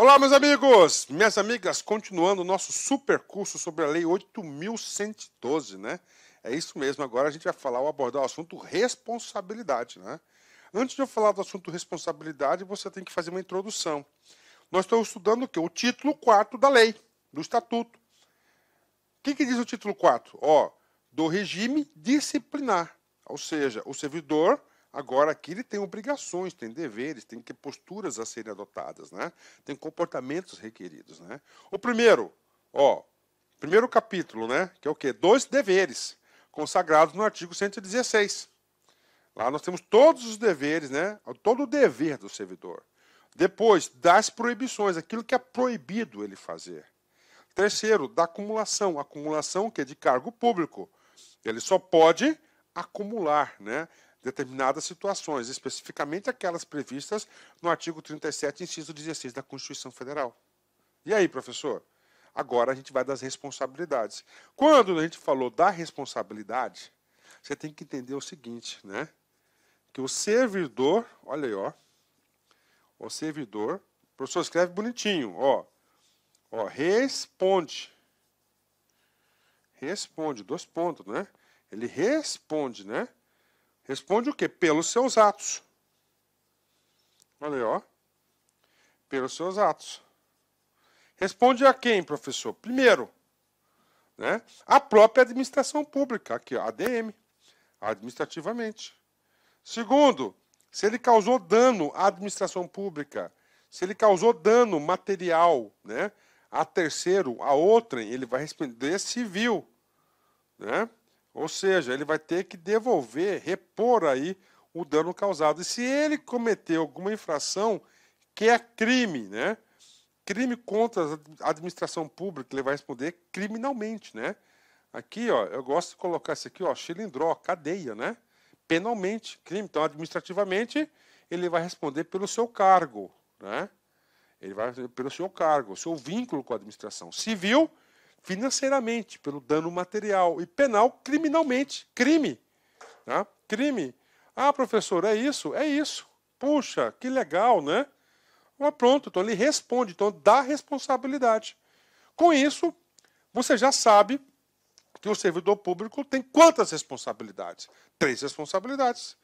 Olá, meus amigos, minhas amigas, continuando o nosso super curso sobre a Lei 8.112, né? É isso mesmo, agora a gente vai falar ou abordar o assunto responsabilidade, né? Antes de eu falar do assunto responsabilidade, você tem que fazer uma introdução. Nós estamos estudando o quê? O título 4 da lei, do estatuto. O que, que diz o título 4? Ó, do regime disciplinar, ou seja, o servidor Agora, aqui ele tem obrigações, tem deveres, tem que posturas a serem adotadas, né? tem comportamentos requeridos. Né? O primeiro, ó, primeiro capítulo, né? que é o quê? Dois deveres consagrados no artigo 116. Lá nós temos todos os deveres, né? todo o dever do servidor. Depois, das proibições, aquilo que é proibido ele fazer. Terceiro, da acumulação. Acumulação que é de cargo público. Ele só pode acumular, né? determinadas situações, especificamente aquelas previstas no artigo 37, inciso 16 da Constituição Federal. E aí, professor? Agora a gente vai das responsabilidades. Quando a gente falou da responsabilidade, você tem que entender o seguinte, né? Que o servidor, olha aí, ó, o servidor, o professor escreve bonitinho, ó, ó, responde, responde, dois pontos, né? Ele responde, né? Responde o quê? Pelos seus atos. Olha aí, ó. Pelos seus atos. Responde a quem, professor? Primeiro, né? A própria administração pública, aqui, ó, ADM, administrativamente. Segundo, se ele causou dano à administração pública, se ele causou dano material, né? A terceiro, a outrem, ele vai responder civil, né? Ou seja, ele vai ter que devolver, repor aí o dano causado. E se ele cometer alguma infração que é crime, né? Crime contra a administração pública, ele vai responder criminalmente, né? Aqui, ó, eu gosto de colocar isso aqui, ó, xilindró, cadeia, né? Penalmente, crime. Então, administrativamente, ele vai responder pelo seu cargo, né? Ele vai pelo seu cargo, seu vínculo com a administração civil, financeiramente, pelo dano material, e penal criminalmente, crime. Tá? Crime. Ah, professor, é isso? É isso. Puxa, que legal, né? Mas ah, pronto, então ele responde, então dá responsabilidade. Com isso, você já sabe que o servidor público tem quantas responsabilidades? Três responsabilidades,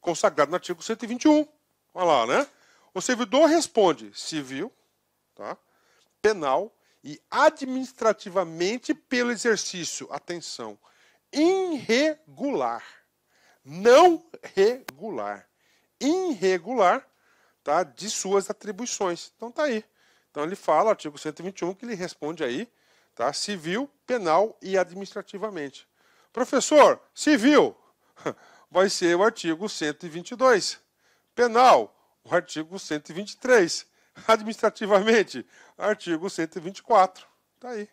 consagrado no artigo 121. Olha lá, né? O servidor responde civil, tá? penal e administrativamente pelo exercício, atenção, irregular, não regular, irregular, tá, de suas atribuições. Então tá aí. Então ele fala, artigo 121, que ele responde aí, tá, civil, penal e administrativamente. Professor, civil vai ser o artigo 122. Penal, o artigo 123. Administrativamente, artigo 124. Tá aí.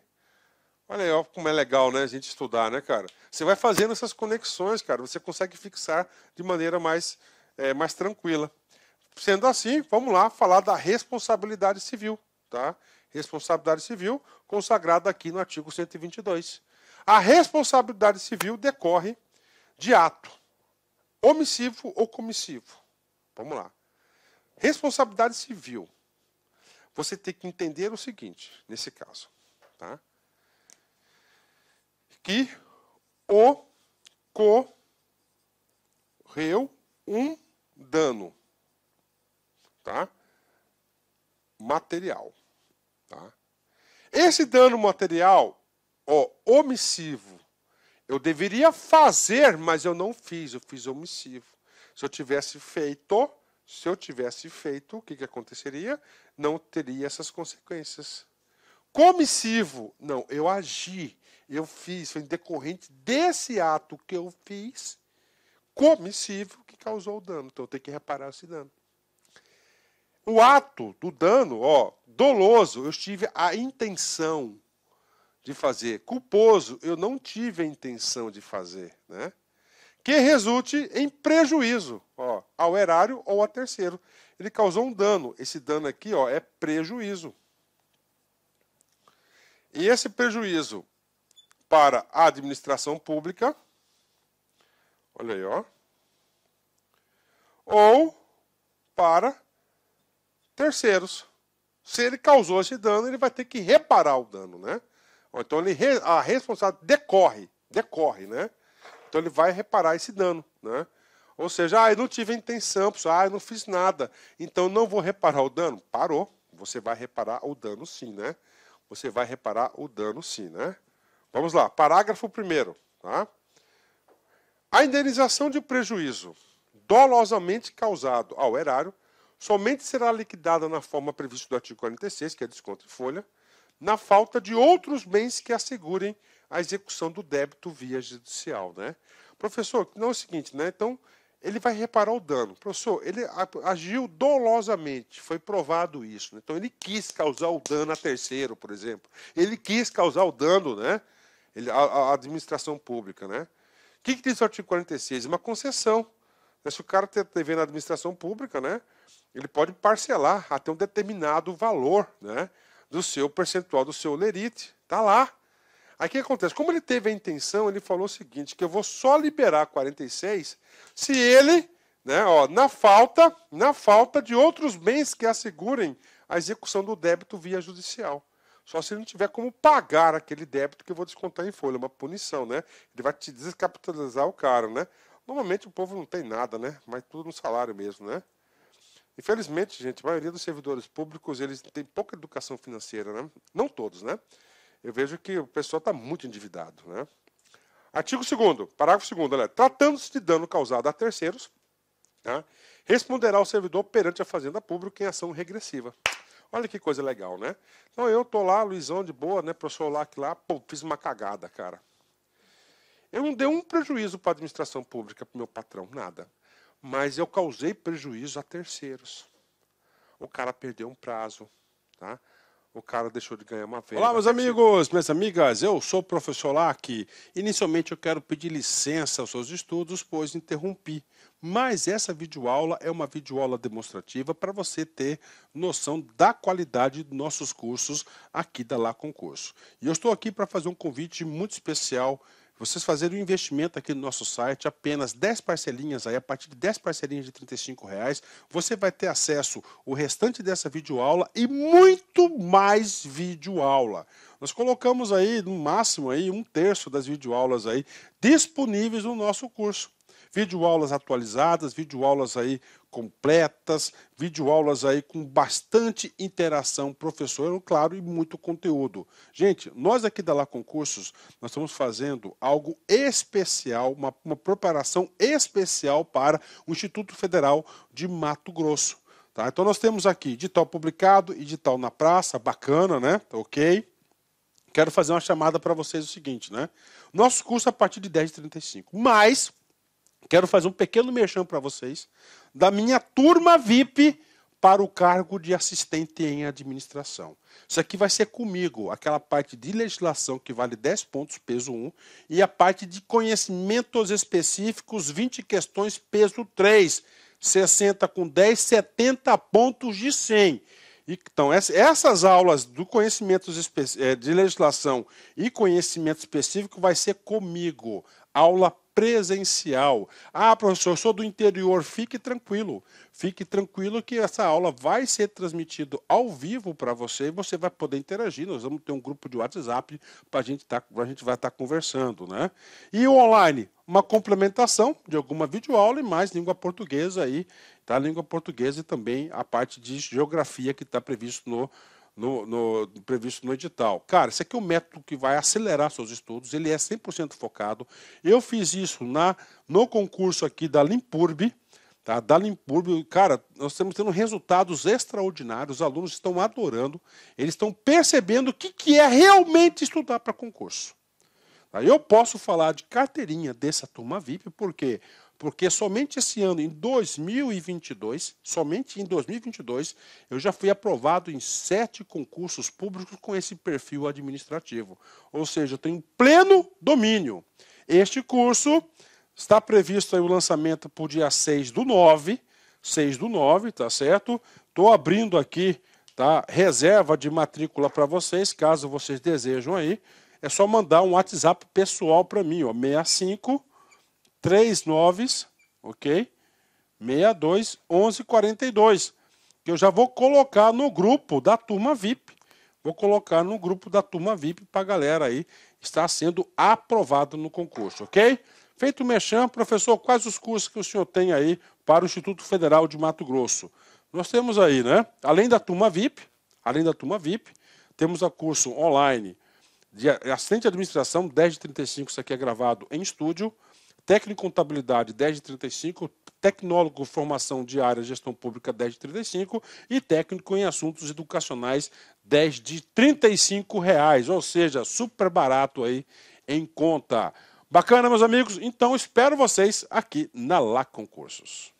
Olha aí ó, como é legal, né? A gente estudar, né, cara? Você vai fazendo essas conexões, cara. Você consegue fixar de maneira mais, é, mais tranquila. Sendo assim, vamos lá falar da responsabilidade civil, tá? Responsabilidade civil consagrada aqui no artigo 122. A responsabilidade civil decorre de ato omissivo ou comissivo. Vamos lá. Responsabilidade civil você tem que entender o seguinte, nesse caso, tá? Que o correu um dano, tá? Material, tá? Esse dano material, ó, omissivo, eu deveria fazer, mas eu não fiz, eu fiz omissivo. Se eu tivesse feito, se eu tivesse feito, o que, que aconteceria? Não teria essas consequências. Comissivo, não, eu agi, eu fiz, foi decorrente desse ato que eu fiz, comissivo, que causou o dano. Então eu tenho que reparar esse dano. O ato do dano, ó, doloso, eu tive a intenção de fazer. Culposo, eu não tive a intenção de fazer, né? que resulte em prejuízo ó, ao erário ou a terceiro. Ele causou um dano. Esse dano aqui ó, é prejuízo. E esse prejuízo para a administração pública, olha aí, ó, ou para terceiros. Se ele causou esse dano, ele vai ter que reparar o dano, né? Então ele, a responsabilidade decorre, decorre, né? Então ele vai reparar esse dano, né? Ou seja, ah, eu não tive intenção, intenção, ah, eu não fiz nada, então não vou reparar o dano. Parou, você vai reparar o dano sim, né? Você vai reparar o dano sim, né? Vamos lá, parágrafo primeiro, tá? A indenização de prejuízo dolosamente causado ao erário somente será liquidada na forma prevista do artigo 46, que é desconto em folha, na falta de outros bens que assegurem a execução do débito via judicial, né? Professor, não é o seguinte, né? Então, ele vai reparar o dano. Professor, ele agiu dolosamente, foi provado isso. Né? Então, ele quis causar o dano a terceiro, por exemplo. Ele quis causar o dano, né? Ele, a, a administração pública, né? O que, que diz o artigo 46? Uma concessão. Né? Se o cara está devendo na administração pública, né? Ele pode parcelar até um determinado valor, né? Do seu percentual do seu lerite. Está lá. Aí o que acontece? Como ele teve a intenção, ele falou o seguinte: que eu vou só liberar 46 se ele, né, ó, na falta, na falta de outros bens que assegurem a execução do débito via judicial. Só se ele não tiver como pagar aquele débito que eu vou descontar em folha, uma punição, né? Ele vai te descapitalizar o cara, né? Normalmente o povo não tem nada, né? Mas tudo no salário mesmo, né? Infelizmente, gente, a maioria dos servidores públicos, eles têm pouca educação financeira, né? Não todos, né? eu vejo que o pessoal está muito endividado. Né? Artigo 2 parágrafo 2 Tratando-se de dano causado a terceiros, né, responderá o servidor perante a fazenda pública em ação regressiva. Olha que coisa legal, né? Então eu tô lá, Luizão, de boa, né? Professor que lá, pô, fiz uma cagada, cara. Eu não dei um prejuízo para a administração pública, para o meu patrão, nada. Mas eu causei prejuízo a terceiros. O cara perdeu um prazo, tá? o cara deixou de ganhar uma vez. Olá, meus tá amigos, minhas amigas, eu sou o professor Lac. Inicialmente eu quero pedir licença aos seus estudos, pois interrompi. Mas essa videoaula é uma videoaula demonstrativa para você ter noção da qualidade dos nossos cursos aqui da Lá Concurso. E eu estou aqui para fazer um convite muito especial vocês fazerem um investimento aqui no nosso site, apenas 10 parcelinhas aí, a partir de 10 parcelinhas de R$ reais, você vai ter acesso o restante dessa videoaula e muito mais videoaula. Nós colocamos aí, no máximo, aí, um terço das videoaulas aí disponíveis no nosso curso videoaulas atualizadas, videoaulas aí completas, videoaulas aí com bastante interação professor, claro, e muito conteúdo. Gente, nós aqui da Lá Concursos, nós estamos fazendo algo especial, uma, uma preparação especial para o Instituto Federal de Mato Grosso. Tá? Então nós temos aqui edital publicado, edital na praça, bacana, né? Tá ok. Quero fazer uma chamada para vocês o seguinte, né? Nosso curso é a partir de 10h35, mas quero fazer um pequeno mexão para vocês da minha turma VIP para o cargo de assistente em administração. Isso aqui vai ser comigo, aquela parte de legislação que vale 10 pontos, peso 1, e a parte de conhecimentos específicos, 20 questões, peso 3. 60 com 10, 70 pontos de 100. Então, essas aulas do conhecimento eh, de legislação e conhecimento específico vai ser comigo, aula presencial. Ah, professor, sou do interior, fique tranquilo. Fique tranquilo que essa aula vai ser transmitida ao vivo para você e você vai poder interagir. Nós vamos ter um grupo de WhatsApp para a gente, tá, a gente vai estar tá conversando. Né? E o online? Uma complementação de alguma videoaula e mais língua portuguesa aí, tá? Língua portuguesa e também a parte de geografia que está previsto no no, no, previsto no edital. Cara, esse aqui é um método que vai acelerar seus estudos, ele é 100% focado. Eu fiz isso na, no concurso aqui da Limpurb, tá? da Limpurb. Cara, nós estamos tendo resultados extraordinários, os alunos estão adorando, eles estão percebendo o que, que é realmente estudar para concurso. Tá? Eu posso falar de carteirinha dessa turma VIP, porque quê? porque somente esse ano, em 2022, somente em 2022, eu já fui aprovado em sete concursos públicos com esse perfil administrativo. Ou seja, eu tenho pleno domínio. Este curso está previsto o lançamento para o dia 6 do 9, 6 do 9, tá certo? Estou abrindo aqui tá? reserva de matrícula para vocês, caso vocês desejam aí. É só mandar um WhatsApp pessoal para mim, ó, 65 três noves, ok? 62 11 42, que eu já vou colocar no grupo da turma VIP. Vou colocar no grupo da turma VIP para a galera aí estar sendo aprovado no concurso, ok? Feito o mexam, professor, quais os cursos que o senhor tem aí para o Instituto Federal de Mato Grosso? Nós temos aí, né? Além da turma VIP, além da turma VIP, temos a curso online de assistente de administração, 10 de 35, isso aqui é gravado em estúdio técnico em contabilidade 10 de 35, tecnólogo formação de área gestão pública 10 de 35 e técnico em assuntos educacionais 10 de 35 reais, ou seja, super barato aí em conta. Bacana, meus amigos? Então espero vocês aqui na Lá Concursos.